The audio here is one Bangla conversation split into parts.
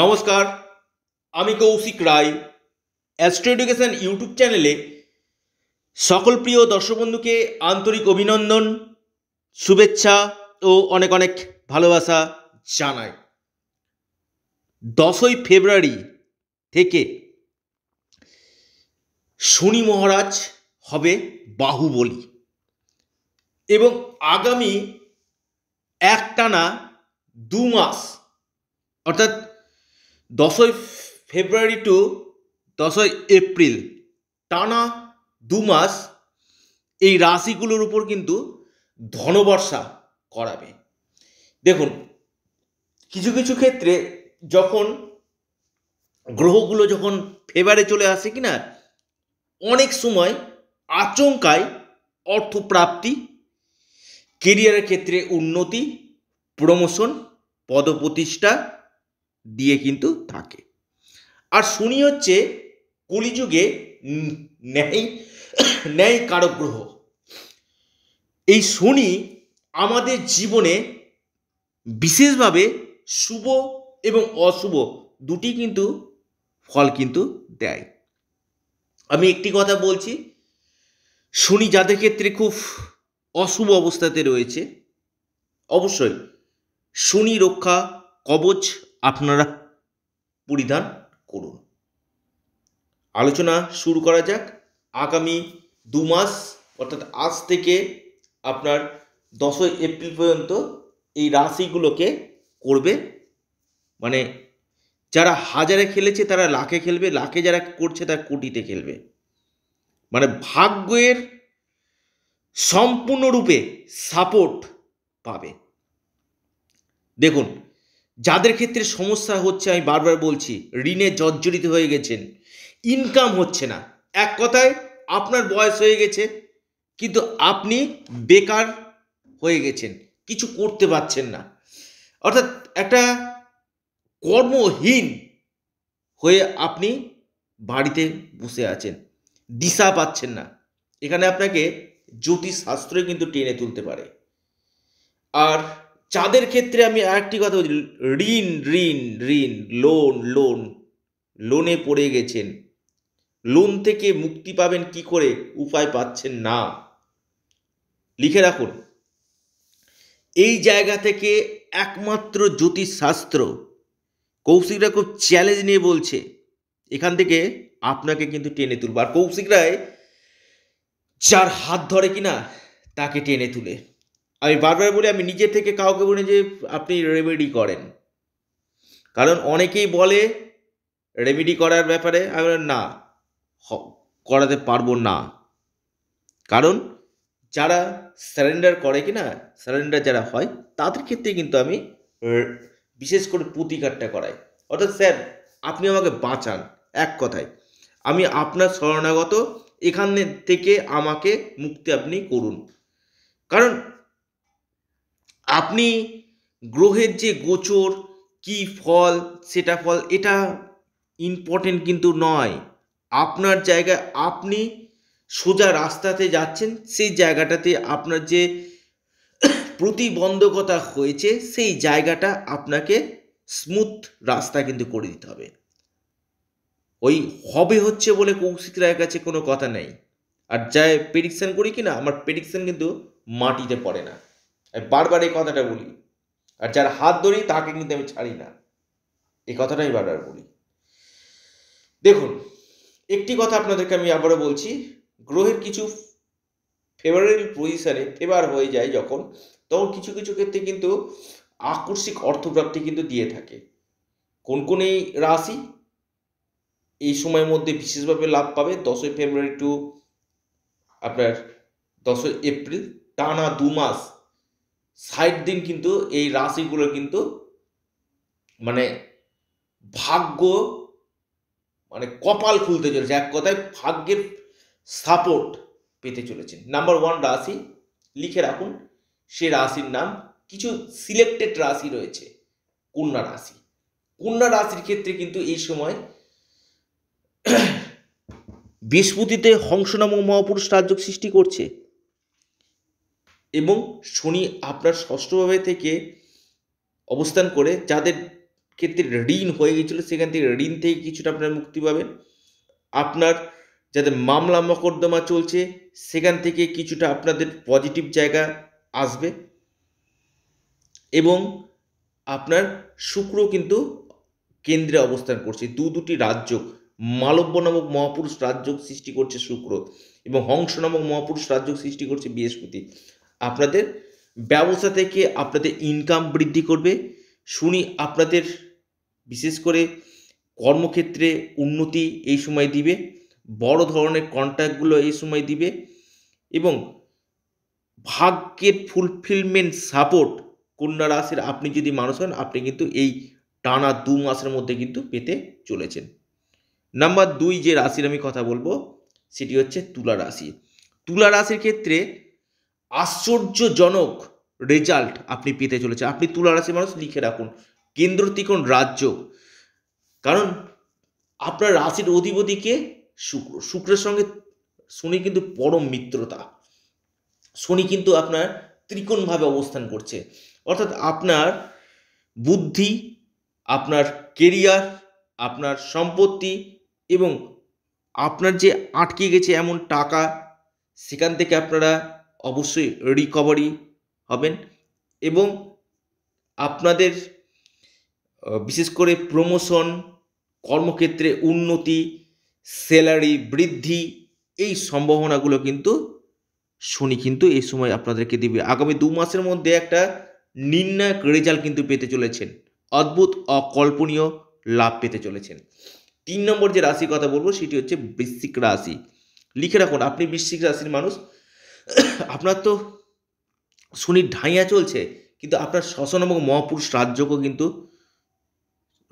নমস্কার আমি Koushik Roy astro education YouTube চ্যানেলে সকল প্রিয় দর্শক বন্ধুকে আন্তরিক অভিনন্দন শুভেচ্ছা ও অনেক অনেক ভালোবাসা জানাই দশই ফেব্রুয়ারি থেকে শনি মহারাজ হবে বাহুবলী এবং আগামী একটানা দু মাস অর্থাৎ দশই ফেব্রুয়ারি টু দশই এপ্রিল টানা দু মাস এই রাশিগুলোর উপর কিন্তু ধনবর্ষা করাবে দেখুন কিছু কিছু ক্ষেত্রে যখন গ্রহগুলো যখন ফেভারে চলে আসে কি না অনেক সময় আচমকায় অর্থপ্রাপ্তি কেরিয়ারের ক্ষেত্রে উন্নতি প্রমোশন পদপ্রতিষ্ঠা দিয়ে কিন্তু থাকে আর শুনি হচ্ছে কলিযুগে ন্যায় ন্যায় কারক গ্রহ এই শনি আমাদের জীবনে বিশেষভাবে শুভ এবং অশুভ দুটি কিন্তু ফল কিন্তু দেয় আমি একটি কথা বলছি শনি যাদের ক্ষেত্রে খুব অশুভ অবস্থাতে রয়েছে অবশ্যই শনি রক্ষা কবচ আপনারা পরিধান করুন আলোচনা শুরু করা যাক আগামী দু মাস অর্থাৎ আজ থেকে আপনার দশই এপ্রিল পর্যন্ত এই রাশিগুলোকে করবে মানে যারা হাজারে খেলেছে তারা লাখে খেলবে লাখে যারা করছে তারা কোটিতে খেলবে মানে ভাগ্যের সম্পূর্ণরূপে সাপোর্ট পাবে দেখুন যাদের ক্ষেত্রে সমস্যা হচ্ছে আমি বারবার বলছি ঋণে জর্জরিত হয়ে গেছেন ইনকাম হচ্ছে না এক কথায় আপনার বয়স হয়ে গেছে কিন্তু আপনি বেকার হয়ে গেছেন কিছু করতে পারছেন না অর্থাৎ একটা কর্মহীন হয়ে আপনি বাড়িতে বসে আছেন দিশা পাচ্ছেন না এখানে আপনাকে জ্যোতিষশাস্ত্রই কিন্তু টেনে তুলতে পারে আর চাঁদের ক্ষেত্রে আমি আরেকটি কথা বলছি ঋণ ঋণ ঋণ লোন লোন লোনে পড়ে গেছেন লোন থেকে মুক্তি পাবেন কি করে উপায় পাচ্ছেন না লিখে রাখুন এই জায়গা থেকে একমাত্র জ্যোতিষশাস্ত্র কৌশিকরা খুব চ্যালেঞ্জ নিয়ে বলছে এখান থেকে আপনাকে কিন্তু টেনে তুলব আর কৌশিকরাই যার হাত ধরে কিনা তাকে টেনে তুলে আমি বারবার বলি আমি নিজে থেকে কাউকে বলি যে আপনি রেমেডি করেন কারণ অনেকেই বলে রেমেডি করার ব্যাপারে আমি না করাতে পারবো না কারণ যারা সারেন্ডার করে কি না সারেন্ডার যারা হয় তাদের ক্ষেত্রে কিন্তু আমি বিশেষ করে প্রতিকারটা করাই অর্থাৎ স্যার আপনি আমাকে বাঁচান এক কথায় আমি আপনার শরণাগত এখান থেকে আমাকে মুক্তি আপনি করুন কারণ আপনি গ্রহের যে গোচর কি ফল সেটা ফল এটা ইম্পর্টেন্ট কিন্তু নয় আপনার জায়গায় আপনি সোজা রাস্তাতে যাচ্ছেন সেই জায়গাটাতে আপনার যে প্রতিবন্ধকতা হয়েছে সেই জায়গাটা আপনাকে স্মুথ রাস্তা কিন্তু করে দিতে হবে ওই হবে হচ্ছে বলে কৌশিক রায়ের কাছে কোনো কথা নেই আর যায় প্রেডিকশান করি কি না আমার প্রেডিকশান কিন্তু মাটিতে পড়ে না বারবার এই কথাটা বলি আর যার হাত ধরি তাকে কিন্তু আমি ছাড়ি না এই কথাটা আমি বারবার বলি দেখুন একটি কথা আপনাদেরকে আমি আবারও বলছি গ্রহের কিছু ফেভারেল পজিশানে ফেভার হয়ে যায় যখন তখন কিছু কিছু ক্ষেত্রে কিন্তু আকস্মিক অর্থপ্রাপ্তি কিন্তু দিয়ে থাকে কোন কোন এই রাশি এই সময়ের মধ্যে বিশেষভাবে লাভ পাবে দশই ফেব্রুয়ারি টু আপনার দশই এপ্রিল টানা দু মাস ষাট দিন কিন্তু এই রাশিগুলো কিন্তু মানে ভাগ্য মানে কপাল খুলতে চলেছে এক কথায় ভাগ্যের সাপোর্ট পেতে চলেছে নাম্বার ওয়ান রাশি লিখে রাখুন সে রাশির নাম কিছু সিলেক্টেড রাশি রয়েছে কন্যা রাশি কন্যা রাশির ক্ষেত্রে কিন্তু এই সময় বৃহস্পতিতে হংস নামক মহাপুরুষ রাজ্য সৃষ্টি করছে এবং শনি আপনার ষষ্ঠভাবে থেকে অবস্থান করে যাদের ক্ষেত্রে ঋণ হয়ে গেছিলো সেখান থেকে ঋণ থেকে কিছুটা আপনার মুক্তি পাবেন আপনার যাদের মামলা মকদ্দমা চলছে সেখান থেকে কিছুটা আপনাদের পজিটিভ জায়গা আসবে এবং আপনার শুক্র কিন্তু কেন্দ্রে অবস্থান করছে দু দুটি রাজ্য মালব্য নামক মহাপুরুষ রাজ্য সৃষ্টি করছে শুক্র এবং হংস নামক মহাপুরুষ রাজ্য সৃষ্টি করছে বৃহস্পতি আপনাদের ব্যবসা থেকে আপনাদের ইনকাম বৃদ্ধি করবে শুনি আপনাদের বিশেষ করে কর্মক্ষেত্রে উন্নতি এই সময় দিবে বড় ধরনের কন্ট্যাক্টগুলো এই সময় দিবে এবং ভাগ্যের ফুলফিলমেন্ট সাপোর্ট কন্যা রাশির আপনি যদি মানুষ হন আপনি কিন্তু এই টানা দু মাসের মধ্যে কিন্তু পেতে চলেছেন নাম্বার দুই যে রাশির আমি কথা বলবো সেটি হচ্ছে তুলা রাশি তুলা রাশির ক্ষেত্রে আশ্চর্যজনক রেজাল্ট আপনি পেতে চলেছে আপনি তুলারাশি মানুষ লিখে রাখুন কেন্দ্র ত্রিকোণ রাজ্য কারণ আপনার রাশির অধিপতিকে শুক্র শুক্রের সঙ্গে শনি কিন্তু পরম মিত্রতা শনি কিন্তু আপনার ত্রিকোণভাবে অবস্থান করছে অর্থাৎ আপনার বুদ্ধি আপনার কেরিয়ার আপনার সম্পত্তি এবং আপনার যে আটকে গেছে এমন টাকা সেখান থেকে আপনারা অবশ্যই রিকভারি হবেন এবং আপনাদের বিশেষ করে প্রমোশন কর্মক্ষেত্রে উন্নতি স্যালারি বৃদ্ধি এই সম্ভাবনাগুলো কিন্তু শনি কিন্তু এই সময় আপনাদেরকে দিবে আগামী দু মাসের মধ্যে একটা নির্ণায়ক রেজাল্ট কিন্তু পেতে চলেছেন অদ্ভুত অকল্পনীয় লাভ পেতে চলেছেন তিন নম্বর যে রাশির কথা বলবো সেটি হচ্ছে বৃশ্চিক রাশি লিখে রাখুন আপনি বৃশ্চিক রাশির মানুষ আপনার তো শনির ঢাইয়া চলছে কিন্তু আপনার শ্বসন এবং মহাপুরুষ রাজযোগও কিন্তু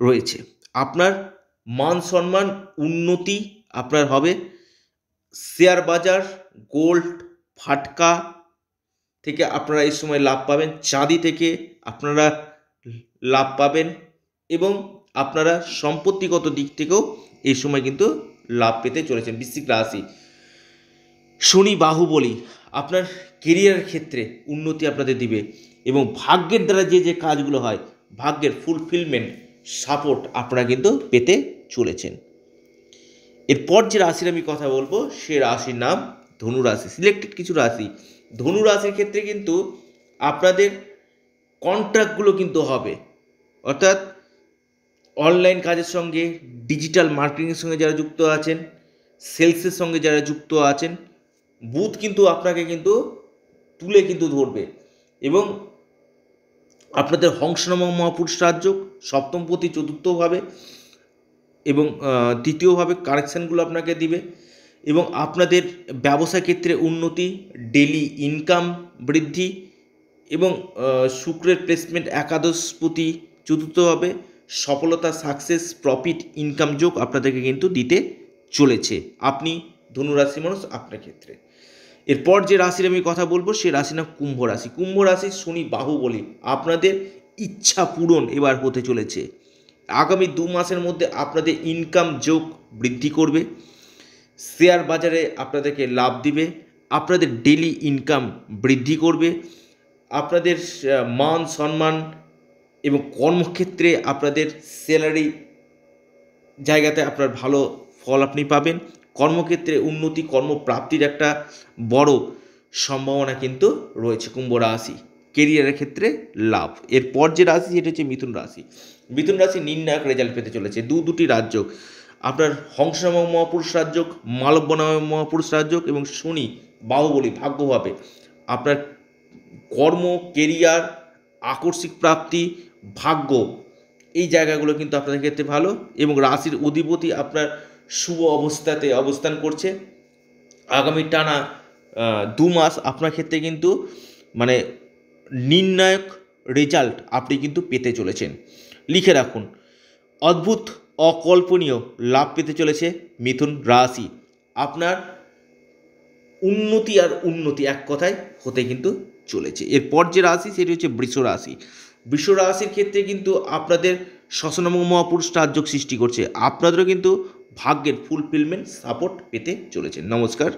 রয়েছে আপনার মান সম্মান উন্নতি আপনার হবে শেয়ার বাজার গোল্ড ফাটকা থেকে আপনারা এই সময় লাভ পাবেন চাঁদি থেকে আপনারা লাভ পাবেন এবং আপনারা সম্পত্তিগত দিক থেকেও এই সময় কিন্তু লাভ পেতে চলেছেন বৃশ্চিক রাশি শনি বাহুবলী আপনার কেরিয়ারের ক্ষেত্রে উন্নতি আপনাদের দিবে এবং ভাগ্যের দ্বারা যে যে কাজগুলো হয় ভাগ্যের ফুলফিলমেন্ট সাপোর্ট আপনারা কিন্তু পেতে চলেছেন এরপর যে রাশির আমি কথা বলবো সে রাশির নাম ধনু রাশি সিলেক্টেড কিছু রাশি ধনু রাশির ক্ষেত্রে কিন্তু আপনাদের কন্ট্রাক্টগুলো কিন্তু হবে অর্থাৎ অনলাইন কাজের সঙ্গে ডিজিটাল মার্কেটিংয়ের সঙ্গে যারা যুক্ত আছেন সেলসের সঙ্গে যারা যুক্ত আছেন বুথ কিন্তু আপনাকে কিন্তু তুলে কিন্তু ধরবে এবং আপনাদের হংসনম মহাপুরুষ রাজ্য সপ্তম প্রতি চতুর্থভাবে এবং তৃতীয়ভাবে কারেকশানগুলো আপনাকে দিবে এবং আপনাদের ব্যবসা ক্ষেত্রে উন্নতি ডেলি ইনকাম বৃদ্ধি এবং শুক্রের প্লেসমেন্ট একাদশ প্রতি চতুর্থভাবে সফলতা সাকসেস প্রফিট ইনকাম যোগ আপনাদেরকে কিন্তু দিতে চলেছে আপনি ধনুরাশি মানুষ আপনার ক্ষেত্রে এরপর যে রাশির আমি কথা বলবো সে রাশি নাম কুম্ভ রাশি কুম্ভ রাশির শনি বাহু বলি আপনাদের ইচ্ছা পূরণ এবার হতে চলেছে আগামী দু মাসের মধ্যে আপনাদের ইনকাম যোগ বৃদ্ধি করবে শেয়ার বাজারে আপনাদেরকে লাভ দিবে আপনাদের ডেলি ইনকাম বৃদ্ধি করবে আপনাদের মান সম্মান এবং কর্মক্ষেত্রে আপনাদের স্যালারি জায়গাতে আপনার ভালো ফল আপনি পাবেন কর্মক্ষেত্রে উন্নতি কর্মপ্রাপ্তির একটা বড় সম্ভাবনা কিন্তু রয়েছে কুম্ভ রাশি কেরিয়ারের ক্ষেত্রে লাভ এরপর যে রাশি সেটা হচ্ছে মিথুন রাশি মিথুন রাশি নির্ণায়ক রেজাল্ট পেতে চলেছে দু দুটি রাজ্য আপনার হংসনামা মহাপুরুষ রাজ্য মালব্যনামা মহাপুরুষ রাজ্য এবং শনি বাহুবলী ভাগ্যভাবে আপনার কর্ম কেরিয়ার আকস্মিক প্রাপ্তি ভাগ্য এই জায়গাগুলো কিন্তু আপনাদের ক্ষেত্রে ভালো এবং রাশির অধিপতি আপনার শুভ অবস্থাতে অবস্থান করছে আগামী টানা দু মাস আপনার ক্ষেত্রে কিন্তু মানে নির্ণায়ক রেজাল্ট আপনি কিন্তু পেতে চলেছেন লিখে রাখুন অদ্ভুত অকল্পনীয় লাভ পেতে চলেছে মিথুন রাশি আপনার উন্নতি আর উন্নতি এক কথায় হতে কিন্তু চলেছে এরপর যে রাশি সেটি হচ্ছে বৃষ রাশি বৃষ রাশির ক্ষেত্রে কিন্তু আপনাদের শ্মশানম মহাপুরুষ রাজ্য সৃষ্টি করছে আপনাদেরও কিন্তু ভাগ্যের ফুলফিলমেন্ট সাপোর্ট পেতে চলেছেন নমস্কার